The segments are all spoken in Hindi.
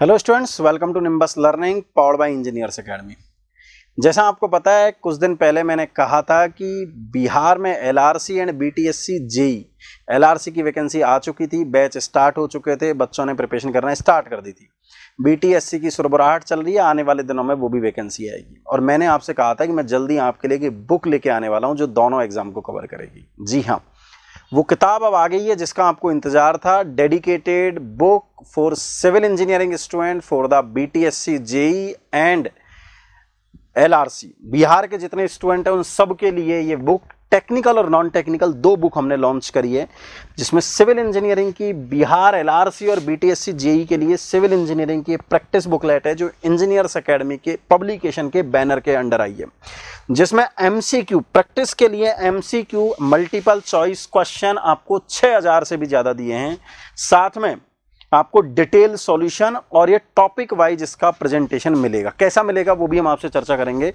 hello students welcome to nimbus learning powered by engineers academy जैसा आपको पता है कुछ दिन पहले मैंने कहा था कि बिहार में LRC and BTSC JE LRC की वैकेंसी आ चुकी थी बैच स्टार्ट हो चुके थे बच्चों ने प्रिपरेशन करना स्टार्ट कर दी थी बीटीएससी की सुरबराहट चल रही है आने वाले दिनों में वो भी वैकेंसी आएगी और मैंने आपसे कहा था कि मैं जल्दी आपके लिए बुक लेके आने वाला हूँ जो दोनों एग्जाम को कवर करेगी जी हाँ वो किताब अब आ गई है जिसका आपको इंतज़ार था dedicated book for civil engineering student for the B T S C JE and L R C Bihar के जितने स्टूडेंट हैं उन सब के लिए ये बुक टेक्निकल और नॉन टेक्निकल दो बुक हमने लॉन्च करी है जिसमें सिविल इंजीनियरिंग की बिहार एलआरसी और बीटीएससी जेई e के लिए सिविल इंजीनियरिंग की प्रैक्टिस बुकलेट है जो इंजीनियर्स अकेडमी के पब्लिकेशन के बैनर के अंडर आई है जिसमें क्यू प्रैक्टिस के लिए क्यू मल्टीपल चॉइस क्वेश्चन आपको 6000 से भी ज़्यादा दिए हैं साथ में आपको डिटेल सॉल्यूशन और ये टॉपिक वाइज इसका प्रेजेंटेशन मिलेगा कैसा मिलेगा वो भी हम आपसे चर्चा करेंगे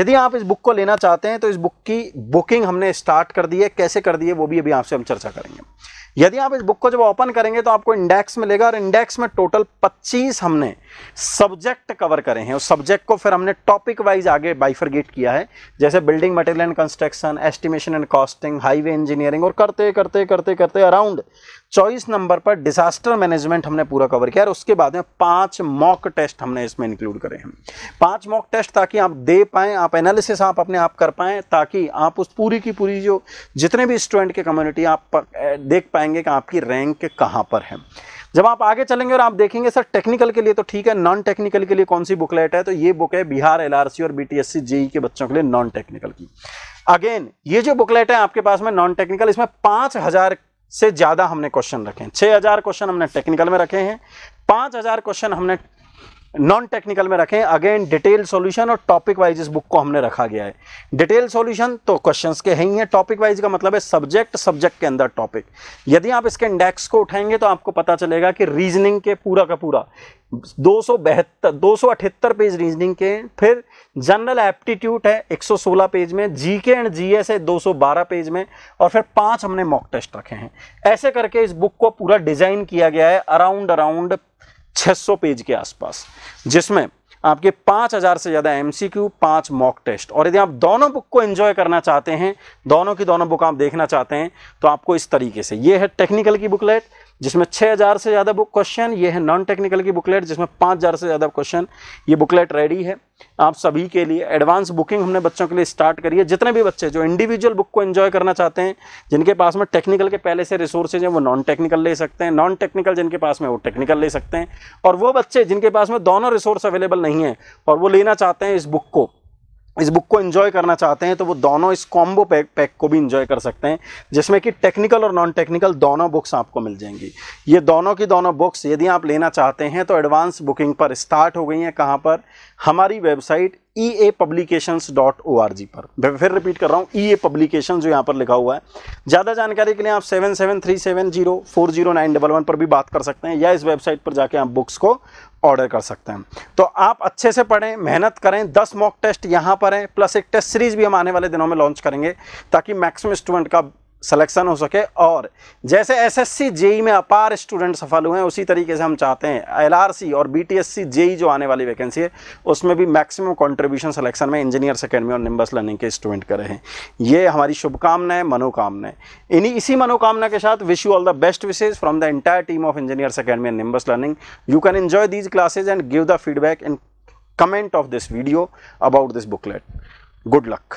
यदि आप इस बुक को लेना चाहते हैं तो इस बुक की बुकिंग हमने स्टार्ट कर दी है कैसे कर दी है वो भी अभी आपसे हम चर्चा करेंगे यदि आप इस बुक को जब ओपन करेंगे तो आपको इंडेक्स मिलेगा और इंडेक्स में टोटल 25 हमने सब्जेक्ट कवर करे हैं उस सब्जेक्ट को फिर हमने टॉपिक वाइज आगे बाइफरगेट किया है जैसे building material and construction estimation and costing highway engineering और करते करते करते करते अराउंड चौबीस नंबर पर डिजास्टर मैनेजमेंट हमने पूरा कवर किया और उसके बाद में पांच मॉक टेस्ट हमने इसमें इंक्लूड करे हैं पांच मॉक टेस्ट ताकि आप दे पाएं आप एनालिसिस आप अपने आप कर पाए ताकि आप उस पूरी की पूरी जो जितने भी स्टूडेंट के कम्युनिटी आप देख पाए पाएंगे कि आपकी रैंक कहाँ पर है जब आप आगे चलेंगे और आप देखेंगे सर टेक्निकल के लिए तो ठीक है नॉन टेक्निकल के लिए कौन सी बुकलेट है तो ये बुक है बिहार एलआरसी और बीटीएससी जेई e के बच्चों के लिए नॉन टेक्निकल की अगेन ये जो बुकलेट है आपके पास में नॉन टेक्निकल इसमें पाँच हजार से ज़्यादा हमने क्वेश्चन रखे हैं छः हज़ार क्वेश्चन हमने टेक्निकल में रखे हैं पाँच हज़ार क्वेश्चन हमने नॉन टेक्निकल में रखें अगेन डिटेल सॉल्यूशन और टॉपिक वाइज इस बुक को हमने रखा गया है डिटेल सॉल्यूशन तो क्वेश्चंस के हैं ही हैं टॉपिक वाइज का मतलब है सब्जेक्ट सब्जेक्ट के अंदर टॉपिक यदि आप इसके इंडेक्स को उठाएंगे तो आपको पता चलेगा कि रीजनिंग के पूरा का पूरा दो सौ बहत्तर दो सौ अठहत्तर पेज रीजनिंग के फिर जनरल एप्टीट्यूड है एक पेज में जी के एंड जी एस है दो पेज में और फिर पांच हमने मॉक टेस्ट रखे हैं ऐसे करके इस बुक को पूरा डिज़ाइन किया गया है अराउंड अराउंड 600 पेज के आसपास जिसमें आपके 5000 से ज़्यादा एम सी क्यू पाँच मॉक टेस्ट और यदि आप दोनों बुक को एंजॉय करना चाहते हैं दोनों की दोनों बुक आप देखना चाहते हैं तो आपको इस तरीके से ये है टेक्निकल की बुकलेट जिसमें 6000 से ज़्यादा बुक क्वेश्चन ये है नॉन टेक्निकल की बुकलेट जिसमें 5000 से ज़्यादा क्वेश्चन ये बुकलेट रेडी है आप सभी के लिए एडवांस बुकिंग हमने बच्चों के लिए स्टार्ट करी है जितने भी बच्चे जो इंडिविजुअल बुक को एंजॉय करना चाहते हैं जिनके पास में टेक्निकल के पहले से रिसोर्सेज हैं वो नॉन टेक्निकल ले सकते हैं नॉन टेक्निकल जिनके पास में वो टेक्निकल ले सकते हैं और वो बच्चे जिनके पास में दोनों रिसोर्स अवेलेबल नहीं है और वो लेना चाहते हैं इस बुक को इस बुक को इन्जॉय करना चाहते हैं तो वो दोनों इस कॉम्बो पैक पैक को भी इन्जॉय कर सकते हैं जिसमें कि टेक्निकल और नॉन टेक्निकल दोनों बुक्स आपको मिल जाएंगी ये दोनों की दोनों बुक्स यदि आप लेना चाहते हैं तो एडवांस बुकिंग पर स्टार्ट हो गई हैं कहाँ पर हमारी website E A publication dot O R G पर फिर रिपीट कर रहा हूँ ई ए पब्लिकेशन जो यहाँ पर लिखा हुआ है ज़्यादा जानकारी के लिए आप seven seven three seven zero four zero nine double one पर भी बात कर सकते हैं या इस वेबसाइट पर जाके आप बुक्स को ऑर्डर कर सकते हैं तो आप अच्छे से पढ़ें मेहनत करें दस मॉक टेस्ट यहाँ पर हैं प्लस एक टेस्ट सीरीज़ भी हम आने वाले दिनों में लॉन्च करेंगे ताकि मैक्सिमम स्टूडेंट का सिलेक्शन हो सके और जैसे एसएससी जेई e में अपार स्टूडेंट सफल हुए हैं उसी तरीके से हम चाहते हैं एलआरसी और बीटीएससी जेई e जो आने वाली वैकेंसी है उसमें भी मैक्सिमम कंट्रीब्यूशन सिलेक्शन में इंजीनियर्स अकेडमी और निम्बस लर्निंग के स्टूडेंट रहे हैं ये हमारी शुभकामनाएं मनोकामनाएं इन्हीं इसी मनोकामना के साथ wish you all the best wishes from the entire team of engineers academy and Nimbus learning you can enjoy these classes and give the feedback in comment of this video about this booklet good luck